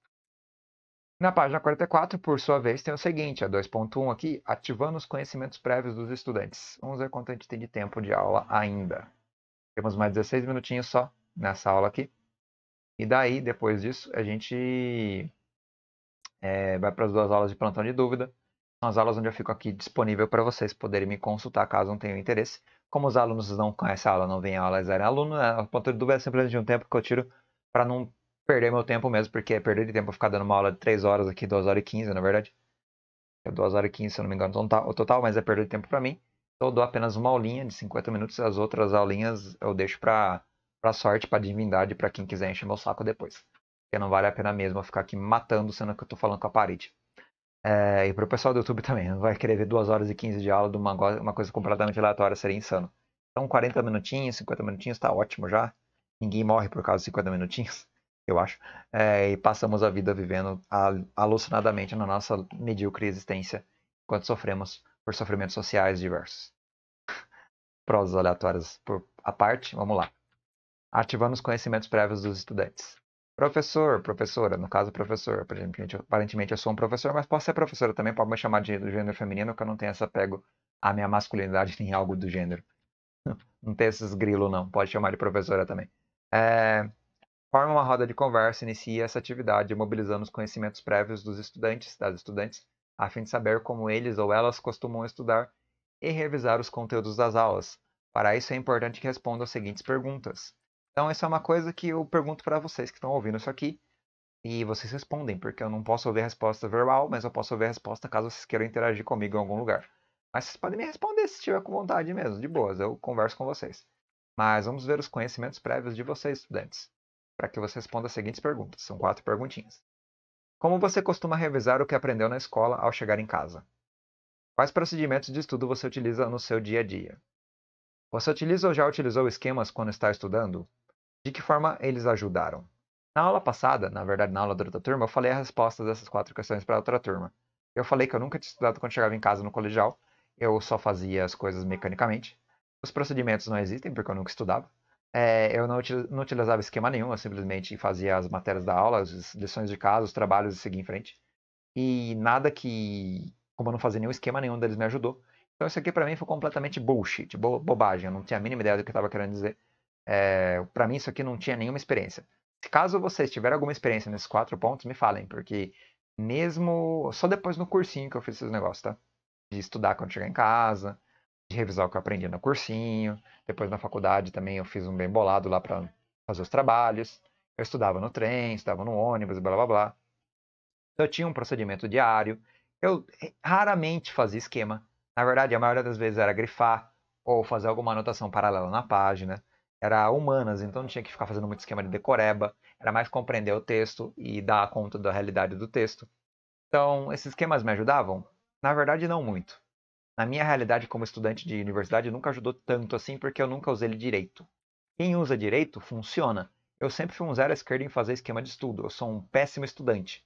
Na página 44, por sua vez, tem o seguinte, a 2.1 aqui, ativando os conhecimentos prévios dos estudantes. Vamos ver quanto a gente tem de tempo de aula ainda. Temos mais 16 minutinhos só nessa aula aqui. E daí, depois disso, a gente é, vai para as duas aulas de plantão de dúvida. São as aulas onde eu fico aqui disponível para vocês poderem me consultar caso não tenham interesse. Como os alunos não conhecem a aula, não vêm a aula, eles aluno, é, a ponto de dúvida é simplesmente um tempo que eu tiro para não perder meu tempo mesmo, porque é perder de tempo ficar dando uma aula de 3 horas aqui, 2 horas e 15, na verdade. É 2 horas e 15, se eu não me engano, o total, mas é perder de tempo para mim. Então eu dou apenas uma aulinha de 50 minutos, e as outras aulinhas eu deixo para pra sorte, pra divindade, para quem quiser encher meu saco depois. Porque não vale a pena mesmo eu ficar aqui matando, sendo que eu tô falando com a parede. É, e pro pessoal do YouTube também, não vai querer ver 2 horas e 15 de aula de uma, uma coisa completamente aleatória, seria insano. Então 40 minutinhos, 50 minutinhos tá ótimo já. Ninguém morre por causa de 50 minutinhos, eu acho. É, e passamos a vida vivendo alucinadamente na nossa medíocre existência, enquanto sofremos por sofrimentos sociais diversos. Prosas aleatórias por a parte, vamos lá. Ativando os conhecimentos prévios dos estudantes. Professor, professora, no caso professor, aparentemente, aparentemente eu sou um professor, mas posso ser professora também, pode me chamar de do gênero feminino, que eu não tenho esse apego à minha masculinidade em algo do gênero. Não tem esses grilos não, pode chamar de professora também. É, forma uma roda de conversa, inicia essa atividade mobilizando os conhecimentos prévios dos estudantes, das estudantes, a fim de saber como eles ou elas costumam estudar e revisar os conteúdos das aulas. Para isso é importante que respondam as seguintes perguntas: então, essa é uma coisa que eu pergunto para vocês que estão ouvindo isso aqui. E vocês respondem, porque eu não posso ouvir a resposta verbal, mas eu posso ouvir a resposta caso vocês queiram interagir comigo em algum lugar. Mas vocês podem me responder se estiver com vontade mesmo, de boas, eu converso com vocês. Mas vamos ver os conhecimentos prévios de vocês, estudantes, para que você responda as seguintes perguntas. São quatro perguntinhas. Como você costuma revisar o que aprendeu na escola ao chegar em casa? Quais procedimentos de estudo você utiliza no seu dia a dia? Você utiliza ou já utilizou esquemas quando está estudando? De que forma eles ajudaram? Na aula passada, na verdade na aula da outra turma, eu falei a resposta dessas quatro questões para a outra turma. Eu falei que eu nunca tinha estudado quando chegava em casa no colegial, eu só fazia as coisas mecanicamente. Os procedimentos não existem porque eu nunca estudava. É, eu não, não, utilizava esquema nenhum, eu simplesmente fazia as matérias da aula, as lições de casa, os trabalhos e seguia em frente. E nada que, como eu não fazia nenhum esquema nenhum deles me ajudou. Então isso aqui para mim foi completamente bullshit, bo bobagem, eu não tinha a mínima ideia do que eu estava querendo dizer. É, eh, para mim, isso aqui não tinha nenhuma experiência. Caso vocês tiverem alguma experiência nesses quatro pontos, me falem, porque mesmo só depois no cursinho que eu fiz esses negócios, tá? De estudar quando chegar em casa, de revisar o que eu aprendi no cursinho, depois na faculdade também eu fiz um bem bolado lá para fazer os trabalhos. Eu estudava no trem, estudava no ônibus, blá blá blá. Eu tinha um procedimento diário. Eu raramente fazia esquema. Na verdade, a maioria das vezes era grifar ou fazer alguma anotação paralela na página era humanas, então não tinha que ficar fazendo muito esquema de decoreba, era mais compreender o texto e dar conta da realidade do texto. Então, esses esquemas me ajudavam? Na verdade, não muito. Na minha realidade como estudante de universidade, nunca ajudou tanto assim porque eu nunca usei ele direito. Quem usa direito, funciona. Eu sempre fui um zero à esquerda em fazer esquema de estudo. Eu sou um péssimo estudante.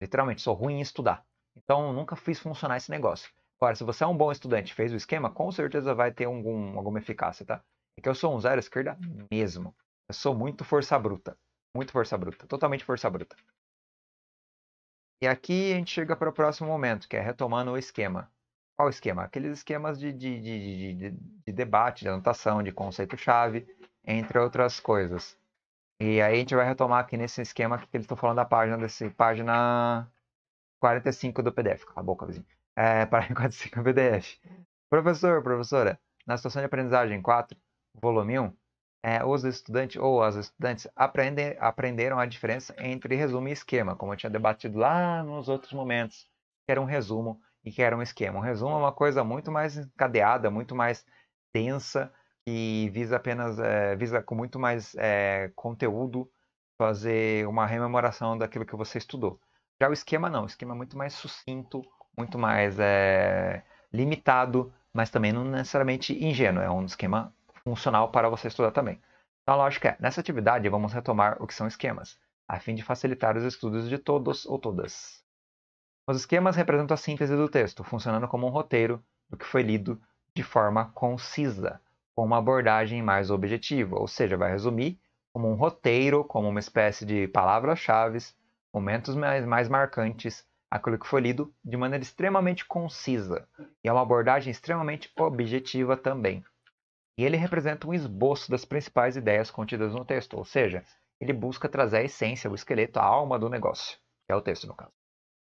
Literalmente, sou ruim em estudar. Então, nunca fiz funcionar esse negócio. Agora, se você é um bom estudante fez o esquema, com certeza vai ter algum, alguma eficácia, tá? É que eu sou um zero esquerda mesmo. Eu sou muito força bruta. Muito força bruta. Totalmente força bruta. E aqui a gente chega para o próximo momento, que é retomando o esquema. Qual esquema? Aqueles esquemas de, de, de, de, de debate, de anotação, de conceito-chave, entre outras coisas. E aí a gente vai retomar aqui nesse esquema que eles estão falando da página desse página 45 do PDF. Cala a boca, vizinho. É, página 45 do PDF. Professor, professora, na situação de aprendizagem 4, volume 1, é, os estudantes ou as estudantes aprendem, aprenderam a diferença entre resumo e esquema, como eu tinha debatido lá nos outros momentos, que era um resumo e que era um esquema. Um resumo é uma coisa muito mais encadeada, muito mais densa, que visa apenas, é, visa com muito mais é, conteúdo fazer uma rememoração daquilo que você estudou. Já o esquema não, o esquema é muito mais sucinto, muito mais é, limitado, mas também não necessariamente ingênuo, é um esquema funcional para você estudar também. Então a lógica é, nessa atividade vamos retomar o que são esquemas, a fim de facilitar os estudos de todos ou todas. Os esquemas representam a síntese do texto, funcionando como um roteiro do que foi lido de forma concisa, com uma abordagem mais objetiva, ou seja, vai resumir como um roteiro, como uma espécie de palavras-chave, momentos mais, mais marcantes, aquilo que foi lido de maneira extremamente concisa. E é uma abordagem extremamente objetiva também. E ele representa um esboço das principais ideias contidas no texto, ou seja, ele busca trazer a essência, o esqueleto, a alma do negócio, que é o texto no caso,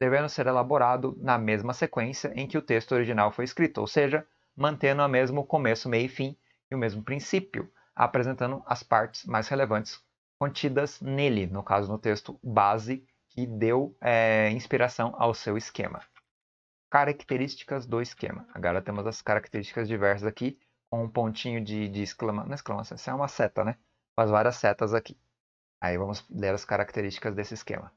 devendo ser elaborado na mesma sequência em que o texto original foi escrito, ou seja, mantendo o mesmo começo, meio e fim e o mesmo princípio, apresentando as partes mais relevantes contidas nele, no caso no texto base que deu é, inspiração ao seu esquema. Características do esquema. Agora temos as características diversas aqui com um pontinho de, de exclamação. Não é exclamação, isso é uma seta, né? Faz várias setas aqui. Aí vamos ler as características desse esquema.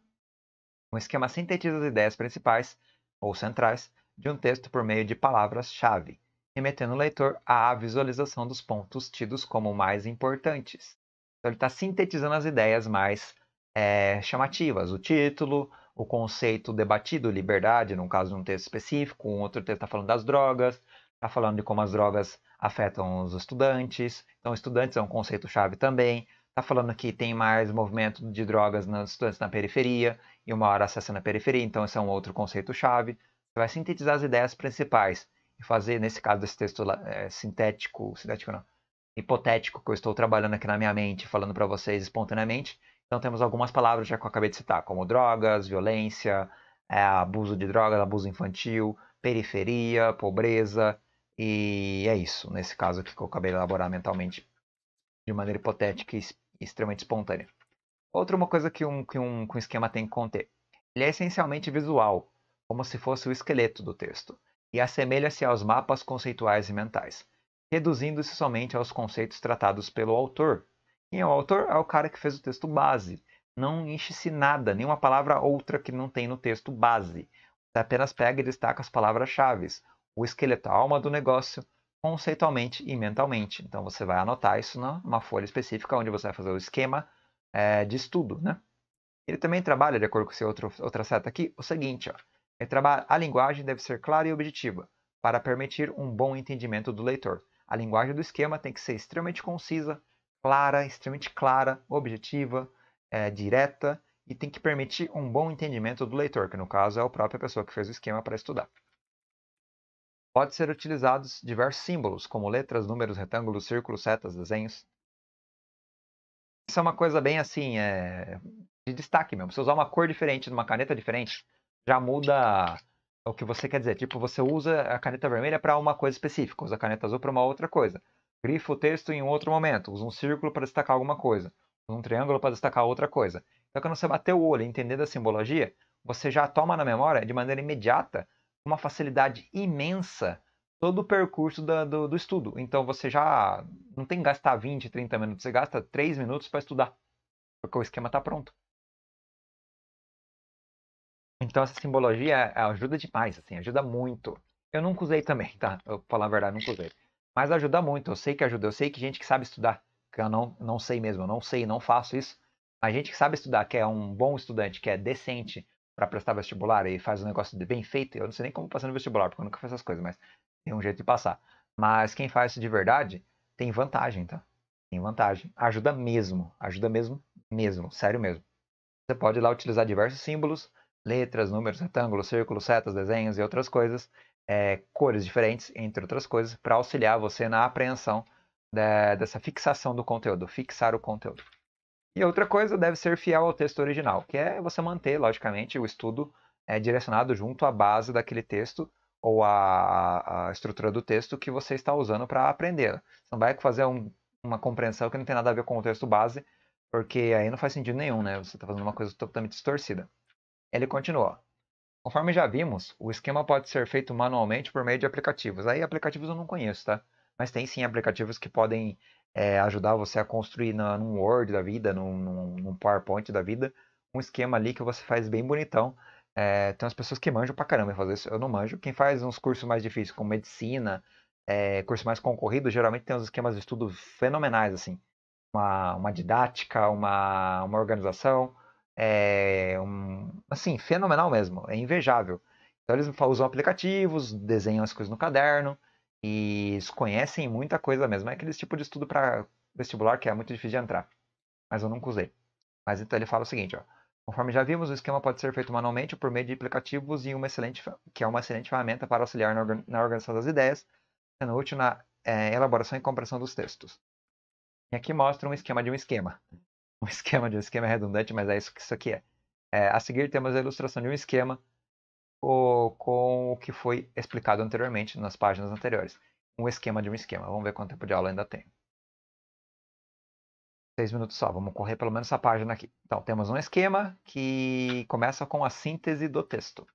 Um esquema sintetiza as ideias principais, ou centrais, de um texto por meio de palavras-chave, remetendo o leitor à visualização dos pontos tidos como mais importantes. Então ele está sintetizando as ideias mais é, chamativas, o título, o conceito debatido, liberdade, no caso de um texto específico, um outro texto está falando das drogas, está falando de como as drogas afetam os estudantes. Então, estudantes é um conceito-chave também. Está falando que tem mais movimento de drogas nos estudantes na periferia e uma hora acesso na periferia, então esse é um outro conceito-chave. Você vai sintetizar as ideias principais e fazer, nesse caso desse texto é, sintético, sintético não, hipotético que eu estou trabalhando aqui na minha mente, falando para vocês espontaneamente. Então temos algumas palavras já que eu acabei de citar, como drogas, violência, é, abuso de drogas, abuso infantil, periferia, pobreza, e é isso, nesse caso aqui que eu acabei de elaborar mentalmente de maneira hipotética e extremamente espontânea. Outra uma coisa que um, que um, que um esquema tem que conter. Ele é essencialmente visual, como se fosse o esqueleto do texto, e assemelha-se aos mapas conceituais e mentais, reduzindo-se somente aos conceitos tratados pelo autor. E o autor? É o cara que fez o texto base. Não enche-se nada, nenhuma palavra outra que não tem no texto base. Você apenas pega e destaca as palavras-chave o esqueleto, a alma do negócio, conceitualmente e mentalmente. Então você vai anotar isso numa folha específica onde você vai fazer o esquema é, de estudo. Né? Ele também trabalha, de acordo com essa outra seta aqui, o seguinte: ó, ele trabalha, a linguagem deve ser clara e objetiva para permitir um bom entendimento do leitor. A linguagem do esquema tem que ser extremamente concisa, clara, extremamente clara, objetiva, é, direta e tem que permitir um bom entendimento do leitor, que no caso é a própria pessoa que fez o esquema para estudar. Pode ser utilizados diversos símbolos, como letras, números, retângulos, círculos, setas, desenhos. Isso é uma coisa bem assim, é... de destaque mesmo. Você usar uma cor diferente numa caneta diferente, já muda o que você quer dizer. Tipo, você usa a caneta vermelha para uma coisa específica, usa a caneta azul para uma outra coisa. Grifa o texto em outro momento, usa um círculo para destacar alguma coisa, usa um triângulo para destacar outra coisa. Então, quando você bater o olho e entender da simbologia, você já toma na memória de maneira imediata uma facilidade imensa todo o percurso do, do, estudo. Então você já não tem que gastar 20, 30 minutos, você gasta 3 minutos para estudar, porque o esquema está pronto. Então essa simbologia é, ajuda demais, assim, ajuda muito. Eu nunca usei também, tá? Eu vou falar a verdade, nunca usei. Mas ajuda muito, eu sei que ajuda, eu sei que gente que sabe estudar, que eu não, não sei mesmo, eu não sei, não faço isso. A gente que sabe estudar, que é um bom estudante, que é decente, para prestar vestibular e faz um negócio bem feito, eu não sei nem como passar no vestibular, porque eu nunca fiz essas coisas, mas tem um jeito de passar. Mas quem faz isso de verdade tem vantagem, tá? Tem vantagem. Ajuda mesmo, ajuda mesmo, mesmo, sério mesmo. Você pode lá utilizar diversos símbolos, letras, números, retângulos, círculos, setas, desenhos e outras coisas, é, cores diferentes, entre outras coisas, para auxiliar você na apreensão né, dessa fixação do conteúdo, fixar o conteúdo. E outra coisa deve ser fiel ao texto original, que é você manter, logicamente, o estudo é, direcionado junto à base daquele texto ou à, à estrutura do texto que você está usando para aprender. Né? Você não vai fazer um, uma compreensão que não tem nada a ver com o texto base, porque aí não faz sentido nenhum, né? Você está fazendo uma coisa totalmente distorcida. Ele continua. Conforme já vimos, o esquema pode ser feito manualmente por meio de aplicativos. Aí aplicativos eu não conheço, tá? Mas tem sim aplicativos que podem é, ajudar você a construir na, num Word da vida, num, num, num, PowerPoint da vida, um esquema ali que você faz bem bonitão. É, tem umas pessoas que manjam pra caramba fazer isso, eu não manjo. Quem faz uns cursos mais difíceis, como medicina, é, curso mais concorrido, geralmente tem uns esquemas de estudo fenomenais, assim. Uma, uma didática, uma, uma organização, é, um, assim, fenomenal mesmo, é invejável. Então eles usam aplicativos, desenham as coisas no caderno, e conhecem muita coisa mesmo. É aquele tipo de estudo para vestibular que é muito difícil de entrar. Mas eu nunca usei. Mas então ele fala o seguinte, ó. Conforme já vimos, o esquema pode ser feito manualmente por meio de aplicativos e uma excelente, que é uma excelente ferramenta para auxiliar na organização das ideias, sendo útil na é, elaboração e compreensão dos textos. E aqui mostra um esquema de um esquema. Um esquema de um esquema é redundante, mas é isso que isso aqui é. é a seguir temos a ilustração de um esquema o, com o que foi explicado anteriormente, nas páginas anteriores. Um esquema de um esquema. Vamos ver quanto tempo de aula ainda tem. Seis minutos só, vamos correr pelo menos essa página aqui. Então, temos um esquema que começa com a síntese do texto.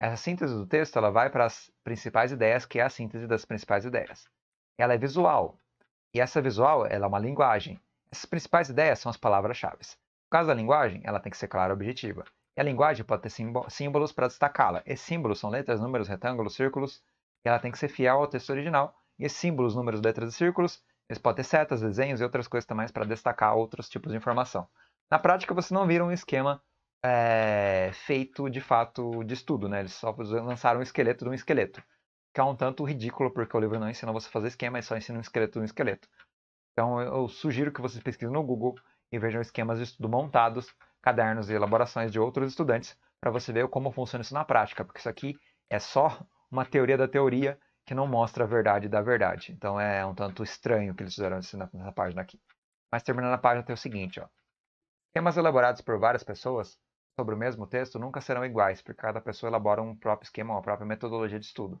Essa síntese do texto ela vai para as principais ideias, que é a síntese das principais ideias. Ela é visual. E essa visual ela é uma linguagem. Essas principais ideias são as palavras-chave. No caso da linguagem, ela tem que ser clara e objetiva. E a linguagem pode ter símbolos para destacá-la. Esses símbolos são letras, números, retângulos, círculos, e ela tem que ser fiel ao texto original. E esses símbolos, números, letras e círculos, eles podem ter setas, desenhos e outras coisas também para destacar outros tipos de informação. Na prática, você não vira um esquema é, feito de fato de estudo, né? Eles só lançaram um esqueleto de um esqueleto. Que é um tanto ridículo, porque o livro não ensina você a fazer esquema, ele só ensina um esqueleto de um esqueleto. Então eu sugiro que vocês pesquisem no Google e vejam esquemas de estudo montados cadernos e elaborações de outros estudantes para você ver como funciona isso na prática, porque isso aqui é só uma teoria da teoria que não mostra a verdade da verdade. Então é um tanto estranho que eles fizeram isso nessa página aqui. Mas terminando a página tem o seguinte, ó. Temas elaborados por várias pessoas sobre o mesmo texto nunca serão iguais, porque cada pessoa elabora um próprio esquema, uma própria metodologia de estudo.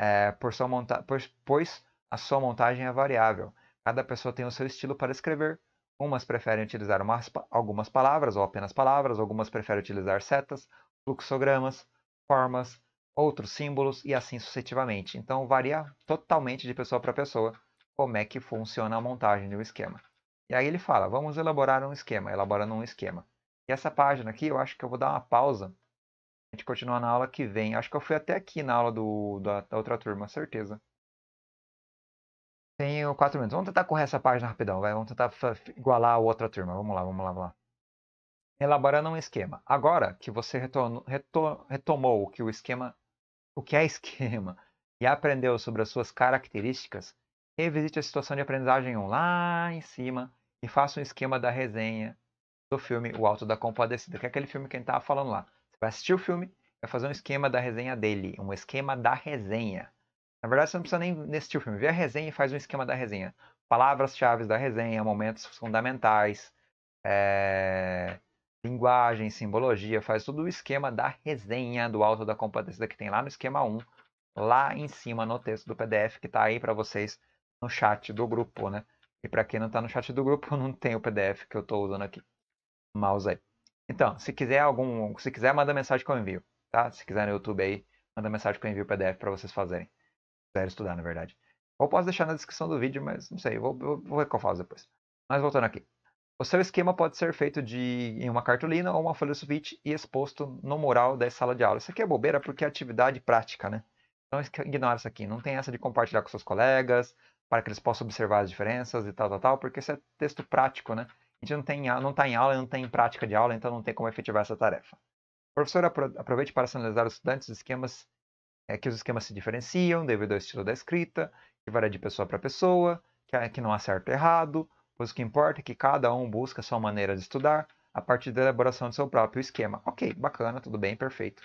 É, por sua monta pois, pois a sua montagem é variável. Cada pessoa tem o seu estilo para escrever, Umas preferem utilizar uma, algumas palavras ou apenas palavras, algumas preferem utilizar setas, fluxogramas, formas, outros símbolos e assim sucessivamente. Então varia totalmente de pessoa para pessoa como é que funciona a montagem de um esquema. E aí ele fala, vamos elaborar um esquema, elaborando um esquema. E essa página aqui, eu acho que eu vou dar uma pausa. A gente continua na aula que vem. Acho que eu fui até aqui na aula do, da, da outra turma, certeza. Tenho quatro minutos. Vamos tentar correr essa página rapidão, vai. Vamos tentar igualar a outra turma. Vamos lá, vamos lá, vamos lá. Elaborando um esquema. Agora que você retor, retomou o que o esquema, o que é esquema, e aprendeu sobre as suas características, revisite a situação de aprendizagem 1 lá em cima e faça um esquema da resenha do filme O Alto da Compadecida, que é aquele filme que a gente estava falando lá. Você vai assistir o filme, vai fazer um esquema da resenha dele, um esquema da resenha. Na verdade, você não precisa nem assistir o filme. Vê a resenha e faz um esquema da resenha. Palavras-chave da resenha, momentos fundamentais, é... linguagem, simbologia. Faz todo o esquema da resenha do Alto da Compadecida que tem lá no esquema 1, lá em cima no texto do PDF que está aí para vocês no chat do grupo, né? E para quem não está no chat do grupo, não tem o PDF que eu estou usando aqui. Mouse aí. Então, se quiser algum, se quiser manda mensagem que eu envio, tá? Se quiser no YouTube aí, manda mensagem que eu envio o PDF para vocês fazerem quiser estudar, na verdade. Ou posso deixar na descrição do vídeo, mas não sei, vou, vou, vou ver o que eu faço depois. Mas voltando aqui. O seu esquema pode ser feito de, em uma cartolina ou uma folha sulfite e exposto no mural da sala de aula. Isso aqui é bobeira porque é atividade prática, né? Então ignora isso aqui. Não tem essa de compartilhar com seus colegas, para que eles possam observar as diferenças e tal, tal, tal, porque isso é texto prático, né? A gente não tem, não está em aula, não tem prática de aula, então não tem como efetivar essa tarefa. professor aproveite para sinalizar os estudantes os esquemas é que os esquemas se diferenciam devido ao estilo da escrita, que varia de pessoa para pessoa, que, que não há certo e errado, pois o que importa é que cada um busca sua maneira de estudar a partir da elaboração do seu próprio esquema. Ok, bacana, tudo bem, perfeito.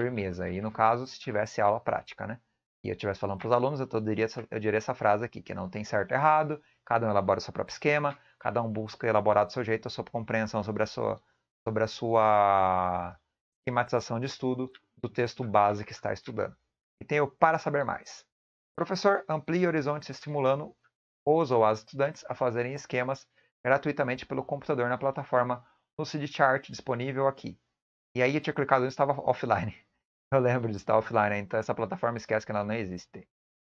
Firmeza. E no caso, se tivesse aula prática, né? E eu estivesse falando para os alunos, eu, diria, eu diria essa frase aqui, que não tem certo e errado, cada um elabora o seu próprio esquema, cada um busca elaborar do seu jeito a sua compreensão sobre a sua, sobre a sua esquematização de estudo do texto base que está estudando. E tem o Para Saber Mais. O professor amplia horizontes estimulando os ou as estudantes a fazerem esquemas gratuitamente pelo computador na plataforma Lucidchart disponível aqui. E aí eu tinha clicado e estava offline. Eu lembro de estar offline, então essa plataforma esquece que ela não existe.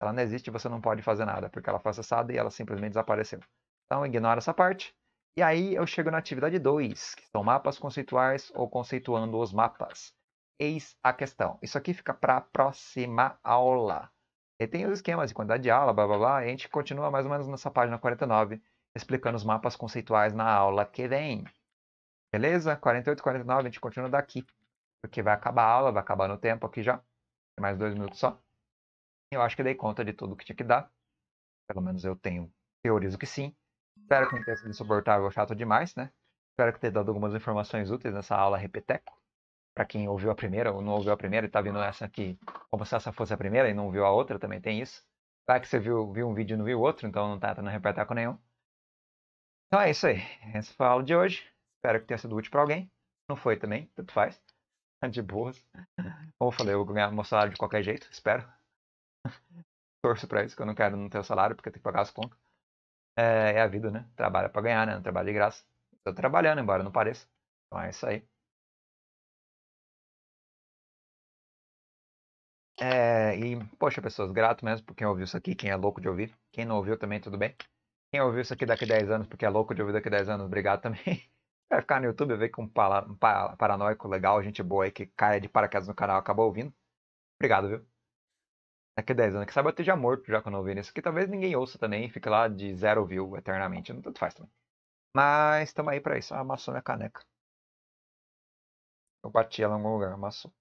Ela não existe, e você não pode fazer nada, porque ela foi acessada e ela simplesmente desapareceu. Então ignora essa parte. E aí eu chego na atividade 2, que são mapas conceituais ou conceituando os mapas. Eis a questão. Isso aqui fica para a próxima aula. E tem os esquemas de quantidade de aula, blá blá blá. a gente continua mais ou menos nessa página 49, explicando os mapas conceituais na aula que vem. Beleza? 48, 49, a gente continua daqui. Porque vai acabar a aula, vai acabar no tempo aqui já. Tem mais dois minutos só. Eu acho que dei conta de tudo que tinha que dar. Pelo menos eu tenho. Teorizo que sim. Espero que não tenha sido insuportável ou chato demais, né? Espero que tenha dado algumas informações úteis nessa aula repeteco para quem ouviu a primeira ou não ouviu a primeira e está vendo essa aqui como se essa fosse a primeira e não viu a outra, também tem isso. Claro que você viu, viu um vídeo e não viu o outro, então não está tendo repertório nenhum. Então é isso aí. Essa foi a aula de hoje. Espero que tenha sido útil para alguém. Não foi também, tanto faz. De boas. Como eu falei, eu vou ganhar meu salário de qualquer jeito, espero. Torço para isso, que eu não quero não ter o salário, porque tem que pagar as contas. É, é a vida, né? Trabalha para ganhar, né? Não trabalha de graça. Estou trabalhando, embora não pareça. Então é isso aí. É, e, poxa, pessoas, grato mesmo por quem ouviu isso aqui, quem é louco de ouvir. Quem não ouviu também, tudo bem. Quem ouviu isso aqui daqui 10 anos, porque é louco de ouvir daqui 10 anos, obrigado também. Vai ficar no YouTube, ver com um, para, um para, paranoico legal, gente boa aí que cai de paraquedas no canal acabou ouvindo. Obrigado, viu? Daqui 10 anos, que sabe eu esteja morto já quando ouvir isso aqui. Talvez ninguém ouça também, fique lá de zero view eternamente, não tanto faz também. Mas estamos aí pra isso. Ah, amassou minha caneca. Eu bati ela em algum lugar, amassou.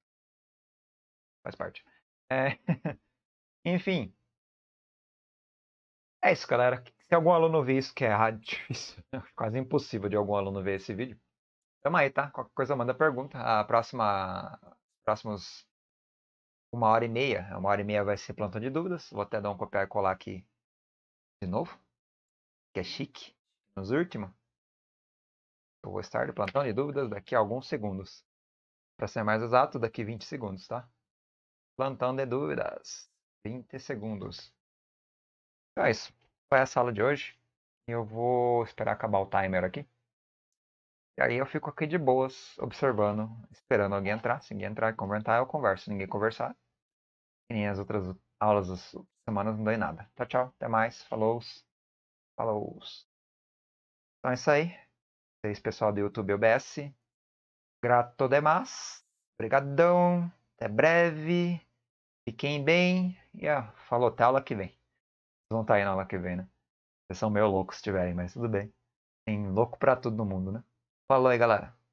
Faz parte. É... Enfim. É isso, galera. Se algum aluno ver isso, que é errado, difícil, né? quase impossível de algum aluno ver esse vídeo, tamo aí, tá? Qualquer coisa manda pergunta. A próxima. Próximos. Uma hora e meia. Uma hora e meia vai ser plantão de dúvidas. Vou até dar um copiar e colar aqui de novo. Que é chique. Nos últimos. Eu vou estar de plantão de dúvidas daqui a alguns segundos. Para ser mais exato, daqui 20 segundos, tá? Plantão de dúvidas. 20 segundos. Então é isso. Foi é a sala de hoje. Eu vou esperar acabar o timer aqui. E aí eu fico aqui de boas, observando, esperando alguém entrar. Se ninguém entrar e conversar, eu converso. Se ninguém conversar, e nem as outras aulas das semanas não dei nada. Tchau, tchau. Até mais. Falou. Falou. Então é isso aí. Vocês, pessoal do YouTube OBS. Grato demais. Obrigadão. Até breve. Fiquem bem. E ó, falou, até aula que vem. Vocês vão estar aí na aula que vem, né? Vocês são meio loucos se tiverem, mas tudo bem. Tem louco pra todo mundo, né? Falou aí, galera.